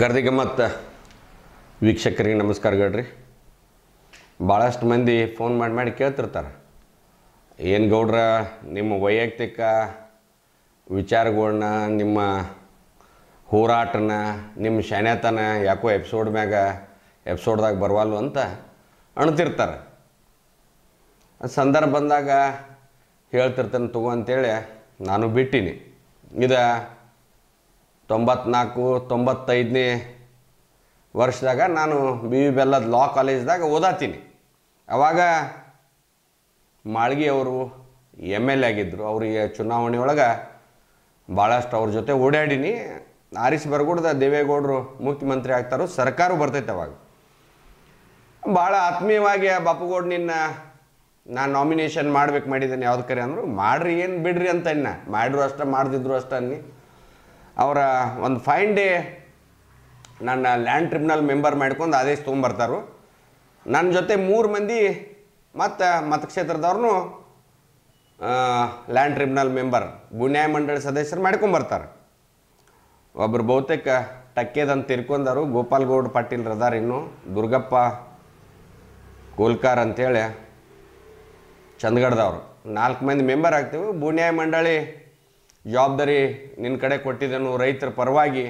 ಗರ್ದಿಗೆ ಮತ್ತು ವೀಕ್ಷಕರಿಗೆ ನಮಸ್ಕಾರಗಳ್ರಿ ಭಾಳಷ್ಟು ಮಂದಿ ಫೋನ್ ಮಾಡಿ ಮಾಡಿ ಕೇಳ್ತಿರ್ತಾರೆ ಏನು ಗೌಡ್ರ ನಿಮ್ಮ ವೈಯಕ್ತಿಕ ವಿಚಾರಗಳನ್ನ ನಿಮ್ಮ ಹೋರಾಟನ ನಿಮ್ಮ ಶಾನ್ಯತನ ಯಾಕೋ ಎಪಿಸೋಡ್ ಮ್ಯಾಗ ಎಪಿಸೋಡ್ದಾಗ ಬರವಲ್ಲ ಅಂತ ಅಣ್ತಿರ್ತಾರೆ ಸಂದರ್ಭ ಬಂದಾಗ ಹೇಳ್ತಿರ್ತಾನೆ ತಗೋ ಅಂತೇಳಿ ನಾನು ಬಿಟ್ಟೀನಿ ಇದು ತೊಂಬತ್ನಾಲ್ಕು ತೊಂಬತ್ತೈದನೇ ವರ್ಷದಾಗ ನಾನು ಬಿ ವಿ ಬೆಲ್ಲದ ಲಾ ಕಾಲೇಜ್ದಾಗ ಓದಾತೀನಿ ಅವಾಗ ಮಾಳ್ಗಿಯವರು ಅವರು ಎಮ್ ಎಲ್ ಎ ಆಗಿದ್ದರು ಅವರಿಗೆ ಚುನಾವಣೆ ಒಳಗೆ ಭಾಳಷ್ಟು ಅವ್ರ ಜೊತೆ ಓಡಾಡೀನಿ ಆರಿಸ್ ಬರ್ಗುಡ್ದ ದೇವೇಗೌಡರು ಮುಖ್ಯಮಂತ್ರಿ ಆಗ್ತಾರೋ ಸರ್ಕಾರ ಬರ್ತೈತೆ ಅವಾಗ ಭಾಳ ಆತ್ಮೀಯವಾಗಿ ಆ ಬಾಪುಗೌಡ ನಿನ್ನ ನಾನು ನಾಮಿನೇಷನ್ ಮಾಡ್ಬೇಕು ಮಾಡಿದ್ದೇನೆ ಯಾವ್ದು ಕರೆ ಅಂದರು ಮಾಡ್ರಿ ಏನು ಬಿಡ್ರಿ ಅಂತ ಇನ್ನ ಮಾಡಿದ್ರು ಅಷ್ಟೇ ಮಾಡ್ದಿದ್ರು ಅಷ್ಟೇ ಅನ್ನಿ ಅವರ ಒಂದು ಫೈನ್ ಡೇ ನನ್ನ ಲ್ಯಾಂಡ್ ಟ್ರಿಬ್ಯುನಲ್ ಮೆಂಬರ್ ಮಾಡ್ಕೊಂಡು ಆದೇಶ ತೊಗೊಂಬರ್ತಾರು ನನ್ನ ಜೊತೆ ಮೂರು ಮಂದಿ ಮತ್ತು ಮತಕ್ಷೇತ್ರದವ್ರು ಲ್ಯಾಂಡ್ ಟ್ರಿಬ್ಯುನಲ್ ಮೆಂಬರ್ ಬುನ್ಯಾಯ ಮಂಡಳಿ ಸದಸ್ಯರು ಮಾಡ್ಕೊಂಬರ್ತಾರೆ ಒಬ್ಬರು ಬಹುತೇಕ ಟಕ್ಕೇದಂತ ತಿರ್ಕೊಂಡರು ಗೋಪಾಲ್ಗೌಡ್ ಪಾಟೀಲ್ ರದಾರ ಇನ್ನು ದುರ್ಗಪ್ಪ ಗೋಲ್ಕಾರ್ ಅಂತೇಳಿ ಚಂದಗಡ್ದವರು ನಾಲ್ಕು ಮಂದಿ ಮೆಂಬರ್ ಆಗ್ತೀವಿ ಭೂನ್ಯಾಯ ಮಂಡಳಿ ಜವಾಬ್ದಾರಿ ನಿನ್ನ ಕಡೆ ಕೊಟ್ಟಿದ್ದೆನು ರೈತರ ಪರವಾಗಿ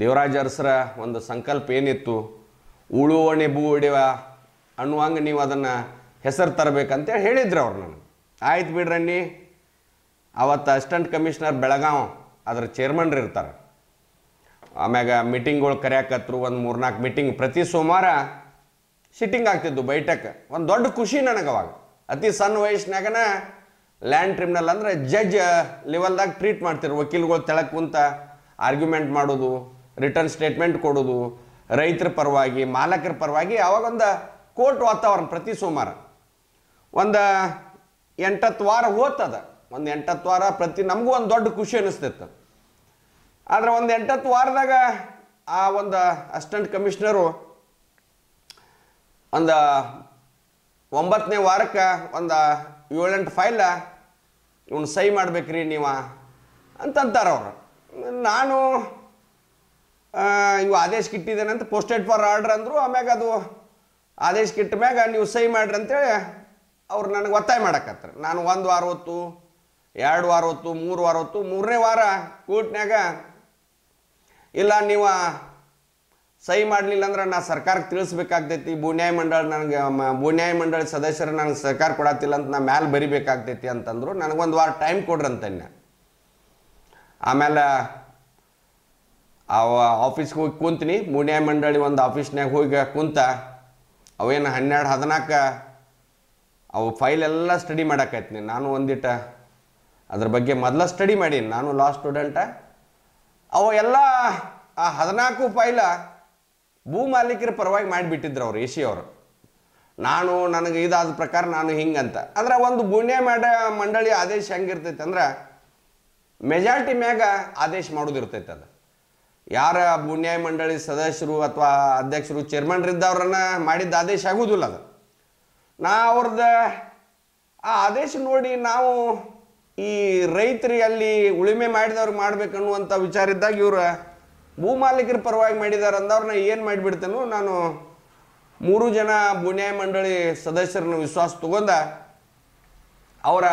ದೇವರಾಜ ಅರಸರ ಒಂದು ಸಂಕಲ್ಪ ಏನಿತ್ತು ಉಳುವಣೆ ಭೂ ಹಿಡಿವ ಅನ್ನುವಂಗೆ ನೀವು ಅದನ್ನು ಹೆಸರು ತರಬೇಕಂತೇಳಿ ಹೇಳಿದ್ರು ಅವ್ರು ನನಗೆ ಆಯ್ತು ಬಿಡ್ರಣ್ಣಿ ಅವತ್ತು ಅಸಿಸ್ಟೆಂಟ್ ಕಮಿಷನರ್ ಬೆಳಗಾವ್ ಅದರ ಚೇರ್ಮನ್ರು ಇರ್ತಾರೆ ಆಮ್ಯಾಗ ಮೀಟಿಂಗ್ಗಳು ಕರೆಯಾಕತ್ರು ಒಂದು ಮೂರ್ನಾಲ್ಕು ಮೀಟಿಂಗ್ ಪ್ರತಿ ಸೋಮವಾರ ಸಿಟ್ಟಿಂಗ್ ಆಗ್ತಿದ್ದು ಬೈಟಕ್ಕೆ ಒಂದು ದೊಡ್ಡ ಖುಷಿ ನನಗೆ ಅವಾಗ ಅತಿ ಸಣ್ಣ ವಯಸ್ಸಿನಾಗನ ಲ್ಯಾಂಡ್ ಟ್ರಿಮ್ನಲ್ ಅಂದರೆ ಜಡ್ಜ್ ಲೆವೆಲ್ದಾಗ uh, ಟ್ರೀಟ್ ಮಾಡ್ತಾರೆ ವಕೀಲಗಳು ತೆಳಕ್ ಕುಂತ ಆರ್ಗ್ಯುಮೆಂಟ್ ಮಾಡೋದು ರಿಟರ್ನ್ ಸ್ಟೇಟ್ಮೆಂಟ್ ಕೊಡೋದು ರೈತರ ಪರವಾಗಿ ಮಾಲಕರ ಪರವಾಗಿ ಒಂದು ಕೋರ್ಟ್ ವಾತಾವರಣ ಪ್ರತಿ ಸೋಮವಾರ ಒಂದು ಎಂಟತ್ತು ವಾರ ಹೋತದ ಒಂದು ಎಂಟತ್ತು ವಾರ ಪ್ರತಿ ನಮಗೂ ಒಂದು ದೊಡ್ಡ ಖುಷಿ ಅನ್ನಿಸ್ತಿತ್ತು ಆದರೆ ಒಂದು ಎಂಟತ್ತು ವಾರದಾಗ ಆ ಒಂದು ಅಸಿಸ್ಟೆಂಟ್ ಕಮಿಷನರು ಒಂದು ಒಂಬತ್ತನೇ ವಾರಕ್ಕೆ ಒಂದು ಏಳೆಂಟು ಫೈಲ ಇವನು ಸೈ ಮಾಡ್ಬೇಕ್ರಿ ನೀವ ಅಂತಂತಾರೆ ಅವರು ನಾನು ಇವು ಆದೇಶ ಇಟ್ಟಿದ್ದೇನೆ ಅಂತ ಪೋಸ್ಟೆಡ್ ಫಾರ್ ಆರ್ಡ್ರ್ ಅಂದರು ಆಮ್ಯಾಗ ಅದು ಆದೇಶ ಕಿಟ್ಟ ಮ್ಯಾಗ ನೀವು ಸೈ ಮಾಡ್ರಿ ಅಂತೇಳಿ ಅವ್ರು ನನಗೆ ಒತ್ತಾಯ ಮಾಡಕತ್ತಾರೆ ನಾನು ಒಂದು ವಾರ ಹೊತ್ತು ಎರಡು ವಾರ ಹೊತ್ತು ಮೂರು ವಾರ ಹೊತ್ತು ಮೂರನೇ ವಾರ ಕೋರ್ಟ್ನ್ಯಾಗ ಇಲ್ಲ ನೀವು ಸಹಿ ಮಾಡಲಿಲ್ಲ ಅಂದ್ರೆ ನಾ ಸರ್ಕಾರಕ್ಕೆ ತಿಳಿಸ್ಬೇಕಾಗ್ತೈತಿ ನ್ಯಾಯ ಮಂಡಳ ನನಗೆ ಭೂನ್ಯಾಯ ಮಂಡಳಿ ಸದಸ್ಯರು ನನಗೆ ಸರ್ಕಾರ ಕೊಡತ್ತಿಲ್ಲ ಅಂತ ನಾ ಮ್ಯಾಲೆ ಬರಿಬೇಕಾಗ್ತೈತಿ ಅಂತಂದ್ರು ನನಗೊಂದು ವಾರ ಟೈಮ್ ಕೊಡ್ರಿ ಆಮೇಲೆ ಅವ ಆಫೀಸ್ಗೆ ಹೋಗಿ ಕುಂತೀನಿ ನ್ಯಾಯ ಮಂಡಳಿ ಒಂದು ಆಫೀಸ್ನಾಗ ಹೋಗಿ ಕುಂತ ಅವೇನು ಹನ್ನೆರಡು ಹದಿನಾಲ್ಕು ಅವು ಫೈಲೆಲ್ಲ ಸ್ಟಡಿ ಮಾಡಕ್ಕೈತಿನಿ ನಾನು ಒಂದಿಟ ಅದ್ರ ಬಗ್ಗೆ ಮೊದಲ ಸ್ಟಡಿ ಮಾಡೀನಿ ನಾನು ಲಾ ಸ್ಟೂಡೆಂಟ ಅವು ಎಲ್ಲ ಆ ಹದಿನಾಲ್ಕು ಫೈಲ ಭೂ ಮಾಲೀಕರ ಪರವಾಗಿ ಮಾಡಿಬಿಟ್ಟಿದ್ರು ಅವ್ರು ಎ ಅವರು ನಾನು ನನಗೆ ಇದಾದ ಪ್ರಕಾರ ನಾನು ಹಿಂಗಂತ ಅಂದ್ರೆ ಒಂದು ಗುಣ್ಯ ಮಾಡ ಮಂಡಳಿ ಆದೇಶ ಹೆಂಗಿರ್ತೈತೆ ಅಂದ್ರೆ ಮೆಜಾರಿಟಿ ಮ್ಯಾಗ ಆದೇಶ ಮಾಡೋದಿರ್ತೈತೆ ಅದು ಯಾರ ಬುನ್ಯಾಯ ಮಂಡಳಿ ಸದಸ್ಯರು ಅಥವಾ ಅಧ್ಯಕ್ಷರು ಚೇರ್ಮನ್ರಿದ್ದವ್ರನ್ನ ಮಾಡಿದ್ದ ಆದೇಶ ಆಗೋದಿಲ್ಲ ಅದು ನಾ ಅವ್ರದ ಆ ಆದೇಶ ನೋಡಿ ನಾವು ಈ ರೈತರಿಗೆ ಅಲ್ಲಿ ಉಳುಮೆ ಮಾಡಿದವ್ರಿಗೆ ಮಾಡ್ಬೇಕನ್ನುವಂಥ ವಿಚಾರ ಇದ್ದಾಗ ಇವರು ಭೂಮಾಲೀಕರ ಪರವಾಗಿ ಮಾಡಿದಾರೆ ಅಂದವ್ರನ್ನ ಏನು ಮಾಡಿಬಿಡ್ತೇನು ನಾನು ಮೂರು ಜನ ಬುನ್ಯಾಯ ಮಂಡಳಿ ಸದಸ್ಯರನ್ನು ವಿಶ್ವಾಸ ತಗೊಂಡ ಅವರ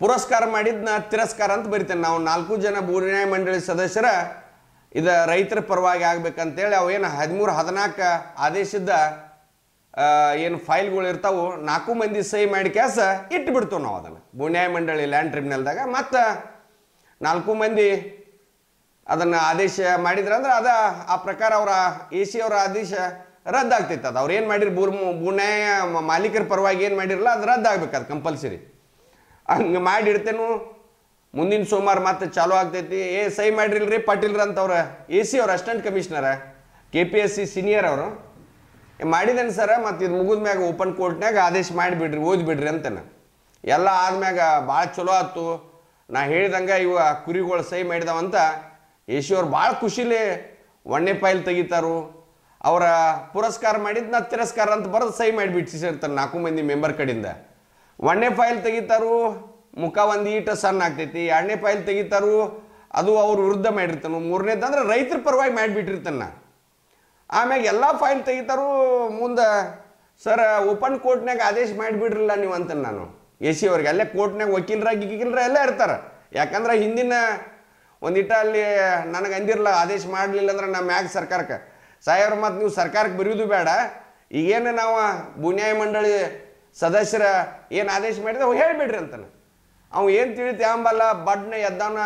ಪುರಸ್ಕಾರ ಮಾಡಿದ್ನ ತಿರಸ್ಕಾರ ಅಂತ ಬರಿತೇನೆ ನಾವು ನಾಲ್ಕು ಜನ ನ್ಯಾಯ ಮಂಡಳಿ ಸದಸ್ಯರ ಇದ ರೈತರ ಪರವಾಗಿ ಆಗ್ಬೇಕಂತೇಳಿ ಅವು ಏನು ಹದಿಮೂರು ಹದಿನಾಲ್ಕು ಆದೇಶದ ಏನು ಫೈಲ್ಗಳು ಇರ್ತಾವೆ ನಾಲ್ಕು ಮಂದಿ ಸಹಿ ಮಾಡಿ ಕ್ಯಾಸ ಇಟ್ಟು ಬಿಡ್ತೇವೆ ನಾವು ಅದನ್ನು ಬುನ್ಯಾಯ ಮಂಡಳಿ ಲ್ಯಾಂಡ್ ಟ್ರಿಬ್ಯುನಲ್ದಾಗ ಮತ್ತು ನಾಲ್ಕು ಮಂದಿ ಅದನ್ನು ಆದೇಶ ಮಾಡಿದ್ರ ಅಂದ್ರೆ ಅದ ಆ ಪ್ರಕಾರ ಅವರ ಎ ಸಿ ಅವರ ಆದೇಶ ರದ್ದಾಗ್ತಿತ್ತು ಅದು ಅವ್ರು ಏನು ಮಾಡಿರಿ ಭೂ ನ್ಯಾಯ ಮಾಲೀಕರ ಪರವಾಗಿ ಏನು ಮಾಡಿರಲ್ಲ ಅದು ರದ್ದಾಗಬೇಕು ಅದು ಕಂಪಲ್ಸರಿ ಹಂಗೆ ಮಾಡಿಡ್ತೇನು ಮುಂದಿನ ಸೋಮವಾರ ಮತ್ತೆ ಚಾಲೂ ಆಗ್ತೈತಿ ಏ ಸೈ ಪಾಟೀಲ್ ಪಾಟೀಲ್ರ ಅಂತವ್ರ ಎ ಸಿ ಅವ್ರ ಅಸ್ಟೆಂಟ್ ಕಮಿಷನರ K P S C senior ಅವರು ಮಾಡಿದೇನು ಸರ ಮತ್ತು ಇದು ಮುಗಿದ ಮ್ಯಾಗ ಓಪನ್ ಕೋರ್ಟ್ನಾಗ ಆದೇಶ ಮಾಡಿಬಿಡ್ರಿ ಓದ್ಬಿಡ್ರಿ ಅಂತ ಎಲ್ಲ ಆದ್ಮ್ಯಾಗ ಭಾಳ ಚಲೋ ಆಯ್ತು ನಾ ಹೇಳಿದಂಗೆ ಇವ ಕುರಿಗಳು ಸೈ ಮಾಡಿದವಂತ ಅವ್ರು ಭಾಳ ಖುಷಿಲಿ ಒಣ್ಣೆ ಫೈಲ್ ತೆಗಿತಾರು ಅವರ ಪುರಸ್ಕಾರ ಮಾಡಿದ್ದು ನಾ ತಿರಸ್ಕಾರ ಅಂತ ಬರೆದು ಸಹಿ ಮಾಡಿಬಿಟ್ಟಿಸಿರ್ತಾರೆ ನಾಲ್ಕು ಮಂದಿ ಮೆಂಬರ್ ಕಡೆಯಿಂದ ಒಣ್ಣೆ ಫೈಲ್ ತೆಗಿತಾರು ಮುಖ ಒಂದು ಈಟ ಸಣ್ಣ ಆಗ್ತೈತಿ ಎರಡನೇ ಫೈಲ್ ತೆಗಿತಾರು ಅದು ಅವ್ರು ವಿರುದ್ಧ ಮಾಡಿರ್ತಾನು ಮೂರನೇದಂದ್ರೆ ರೈತರ ಪರವಾಗಿ ಮಾಡಿಬಿಟ್ಟಿರ್ತಾನ ಆಮ್ಯಾಗ ಎಲ್ಲ ಫೈಲ್ ತೆಗಿತಾರು ಮುಂದೆ ಸರ್ ಓಪನ್ ಕೋರ್ಟ್ನಾಗ ಆದೇಶ ಮಾಡಿಬಿಡ್ರಲ್ಲ ನೀವು ಅಂತ ನಾನು ಎ ಸಿ ಅವ್ರಿಗೆ ಅಲ್ಲೇ ಕೋರ್ಟ್ನಾಗ ವಕೀಲರಾಗಿ ಗಿಕೀಲರ ಎಲ್ಲ ಇರ್ತಾರೆ ಯಾಕಂದ್ರೆ ಹಿಂದಿನ ಒಂದಿಟ್ಟ ಅಲ್ಲಿ ನನಗೆ ಅಂದಿರಲ್ಲ ಆದೇಶ ಮಾಡಲಿಲ್ಲ ಅಂದ್ರೆ ನಮ್ಮ ಮ್ಯಾಗ ಸರ್ಕಾರಕ್ಕೆ ಸಾಹೇಬ್ರ ಮತ್ತು ನೀವು ಸರ್ಕಾರಕ್ಕೆ ಬರೆಯೋದು ಬೇಡ ಈಗೇನು ನಾವು ಬುನ್ಯಾಯ ಮಂಡಳಿ ಸದಸ್ಯರ ಏನು ಆದೇಶ ಮಾಡಿದೆ ಅವು ಹೇಳಿಬಿಡ್ರಿ ಅಂತಾನೆ ಅವು ಏನು ತಿಳಿತು ಅಂಬಲ್ಲ ಬಡ್ನ ಎದ್ದವನ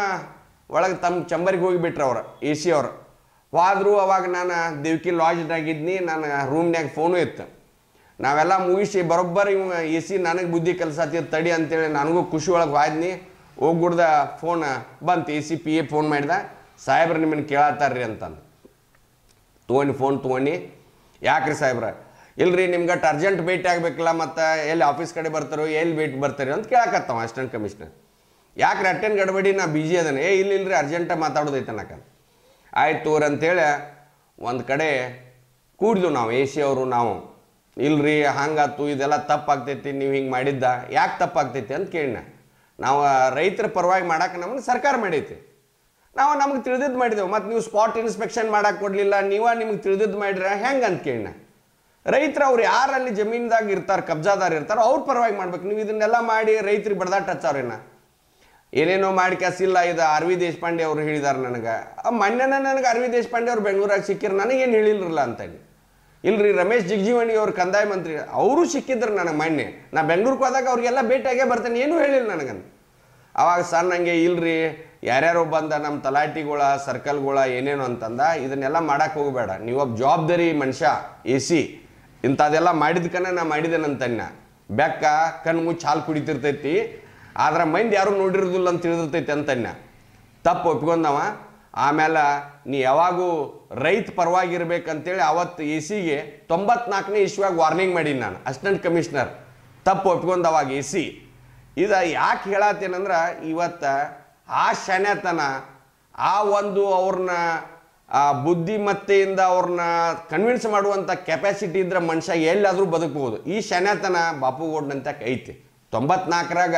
ಒಳಗೆ ತಮ್ಮ ಚಂಬರಿಗೆ ಹೋಗಿಬಿಟ್ರೆ ಅವ್ರು ಎ ಸಿ ಅವರು ಹೋದ್ರು ಅವಾಗ ನಾನು ದೇವ್ಕಿ ಆಗಿದ್ನಿ ನಾನು ರೂಮ್ನ್ಯಾಗ ಫೋನು ಇತ್ತು ನಾವೆಲ್ಲ ಮುಗಿಸಿ ಬರೋಬ್ಬರಿ ಎ ಸಿ ನನಗೆ ಬುದ್ಧಿ ಕೆಲಸ ತಡಿ ಅಂತೇಳಿ ನನಗೂ ಖುಷಿ ಒಳಗೆ ಹೋದ್ನಿ ಹೋಗ್ಬಿಡ್ದ ಫೋನ್ ಬಂತು ಎ ಸಿ ಪಿ ಎ ಫೋನ್ ಮಾಡಿದ ಸಾಹೇಬ್ರ ನಿಮ್ಮನ್ನು ರೀ ಅಂತಂದು ತೊಗೊಂಡು ಫೋನ್ ತೊಗೊಂಡು ಯಾಕ್ರಿ ಸಾಹೇಬ್ರ ಇಲ್ರಿ ನಿಮ್ಗೆ ಅರ್ಜೆಂಟ್ ಭೇಟಿ ಆಗಬೇಕಲ್ಲ ಮತ್ತು ಎಲ್ಲಿ ಆಫೀಸ್ ಕಡೆ ಬರ್ತಾರೋ ಎಲ್ಲಿ ಭೇಟಿ ಬರ್ತಾರೆ ಅಂತ ಕೇಳಕತ್ತಾವ ಅಸಿಸ್ಟೆಂಟ್ ಕಮಿಷನರ್ ಯಾಕ್ರಿ ಅಟೆಂಡ್ ಗಡಬಡಿ ನಾ ಬಿಜಿ ಅದಾನೆ ಏ ಇಲ್ಲಿ ಇಲ್ಲರಿ ಅರ್ಜೆಂಟಾಗಿ ಮಾತಾಡೋದೈತೆ ನಕ ಆಯ್ತು ಅವ್ರ ಅಂತೇಳಿ ಒಂದು ಕಡೆ ಕೂಡಿದ್ವು ನಾವು ಎ ಸಿ ಅವರು ನಾವು ಇಲ್ರಿ ಹಂಗಾತು ಇದೆಲ್ಲ ತಪ್ಪಾಗ್ತೈತಿ ನೀವು ಹಿಂಗೆ ಮಾಡಿದ್ದ ಯಾಕೆ ತಪ್ಪಾಗ್ತೈತಿ ಅಂತ ಕೇಳಿನ ನಾವು ರೈತರ ಪರವಾಗಿ ಮಾಡೋಕೆ ನಮ್ಮನ್ನು ಸರ್ಕಾರ ಮಾಡೈತಿ ನಾವು ನಮಗೆ ತಿಳಿದಿದ್ದು ಮಾಡಿದೆವು ಮತ್ತು ನೀವು ಸ್ಪಾಟ್ ಇನ್ಸ್ಪೆಕ್ಷನ್ ಮಾಡೋಕೆ ಕೊಡಲಿಲ್ಲ ನೀವು ನಿಮ್ಗೆ ತಿಳಿದಿದ್ದು ಮಾಡಿರ ಹೆಂಗೆ ಅಂತ ಕೇಳಿನ ರೈತರು ಅವ್ರು ಯಾರಲ್ಲಿ ಜಮೀನ್ದಾಗ ಇರ್ತಾರೆ ಕಬ್ಜಾದಾರ ಇರ್ತಾರೋ ಅವ್ರ ಪರವಾಗಿ ಮಾಡ್ಬೇಕು ನೀವು ಇದನ್ನೆಲ್ಲ ಮಾಡಿ ರೈತರಿಗೆ ಬಡ್ದಾಟ ಹಚ್ಚವ್ರೇನ ಏನೇನೋ ಮಾಡಿ ಕಸಿಲ್ಲ ಇದು ಆರ್ ದೇಶಪಾಂಡೆ ಅವರು ಹೇಳಿದಾರೆ ನನಗೆ ಮೊನ್ನೆನೇ ನನಗೆ ಆರ್ ದೇಶಪಾಂಡೆ ಅವ್ರು ಬೆಂಗಳೂರಾಗ ಸಿಕ್ಕಿರು ನನಗೇನು ಹೇಳಿಲ್ರಲ್ಲ ಅಂತೇಳಿ ಇಲ್ರಿ ರಮೇಶ್ ಜಿಗ್ಜೀವಣಿ ಅವ್ರ ಕಂದಾಯ ಮಂತ್ರಿ ಅವರು ಸಿಕ್ಕಿದ್ರು ನನಗೆ ಮೊನ್ನೆ ನಾ ಬೆಂಗ್ಳೂರ್ಗೆ ಹೋದಾಗ ಅವ್ರಿಗೆಲ್ಲ ಭೇಟಿಯಾಗೇ ಬರ್ತೇನೆ ಏನೂ ಹೇಳಿಲ್ಲ ನನಗನ್ನು ಅವಾಗ ಸರ್ ನನಗೆ ಇಲ್ರಿ ಯಾರ್ಯಾರೋ ಬಂದ ನಮ್ಮ ತಲಾಟಿಗಳ ಸರ್ಕಲ್ಗಳ ಏನೇನು ಅಂತಂದ ಇದನ್ನೆಲ್ಲ ಮಾಡಕ್ಕೆ ಹೋಗಬೇಡ ನೀವೊಬ್ಬ ಜವಾಬ್ದಾರಿ ಮನುಷ್ಯ ಎ ಸಿ ಇಂಥದೆಲ್ಲ ಮಾಡಿದ್ಕನ ನಾ ಮಾಡಿದೆನಂತನ್ನ ಬೆಕ್ಕ ಕಣ್ಣು ಮುಚ್ಚಿ ಹಾಲು ಕುಡಿತಿರ್ತೈತಿ ಆದ್ರೆ ಮೈಂಡ್ ಯಾರು ನೋಡಿರೋದಿಲ್ಲ ಅಂತ ತಿಳಿದಿರ್ತೈತಿ ಅಂತನ್ನ ತಪ್ಪು ಒಪ್ಕೊಂಡವ ಆಮೇಲೆ ನೀ ಯಾವಾಗೂ ರೈತ ಪರವಾಗಿರ್ಬೇಕಂತೇಳಿ ಅವತ್ತು ಎ ಸಿಗೆ ತೊಂಬತ್ನಾಲ್ಕನೇ ಇಶ್ವಾಗ ವಾರ್ನಿಂಗ್ ಮಾಡೀನಿ ನಾನು ಅಸಿಸ್ಟೆಂಟ್ ಕಮಿಷನರ್ ತಪ್ಪು ಒಪ್ಕೊಂಡವಾಗ ಅವಾಗ ಎ ಸಿ ಇದು ಯಾಕೆ ಹೇಳತ್ತೇನಂದ್ರೆ ಇವತ್ತು ಆ ಶನೆತನ ಆ ಒಂದು ಅವ್ರನ್ನ ಬುದ್ಧಿಮತ್ತೆಯಿಂದ ಅವ್ರನ್ನ ಕನ್ವಿನ್ಸ್ ಮಾಡುವಂಥ ಕೆಪ್ಯಾಸಿಟಿ ಇದ್ರೆ ಮನುಷ್ಯ ಎಲ್ಲಾದರೂ ಬದುಕಬಹುದು ಈ ಶನೆತನ ಬಾಪುಗೌಡ್ನಂತ ಐತಿ ತೊಂಬತ್ನಾಲ್ಕರಾಗ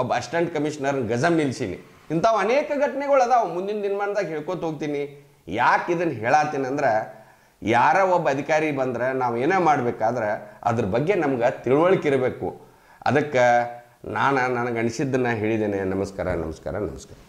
ಒಬ್ಬ ಅಸಿಸ್ಟೆಂಟ್ ಕಮಿಷನರ್ ಗಜಮ್ ನಿಲ್ಸೀನಿ ಇಂಥವು ಅನೇಕ ಘಟನೆಗಳು ಅದಾವ ಮುಂದಿನ ದಿನಮಾನದಾಗ ಹೇಳ್ಕೊತ ಹೋಗ್ತೀನಿ ಯಾಕೆ ಇದನ್ನು ಹೇಳತ್ತೀನಿ ಅಂದ್ರೆ ಯಾರ ಒಬ್ಬ ಅಧಿಕಾರಿ ಬಂದ್ರೆ ನಾವು ಏನೇ ಮಾಡಬೇಕಾದ್ರೆ ಅದ್ರ ಬಗ್ಗೆ ನಮ್ಗೆ ತಿಳುವಳಿಕೆ ಇರಬೇಕು ಅದಕ್ಕೆ ನಾನು ನನಗೆ ಅನಿಸಿದ್ದನ್ನು ಹೇಳಿದ್ದೇನೆ ನಮಸ್ಕಾರ ನಮಸ್ಕಾರ ನಮಸ್ಕಾರ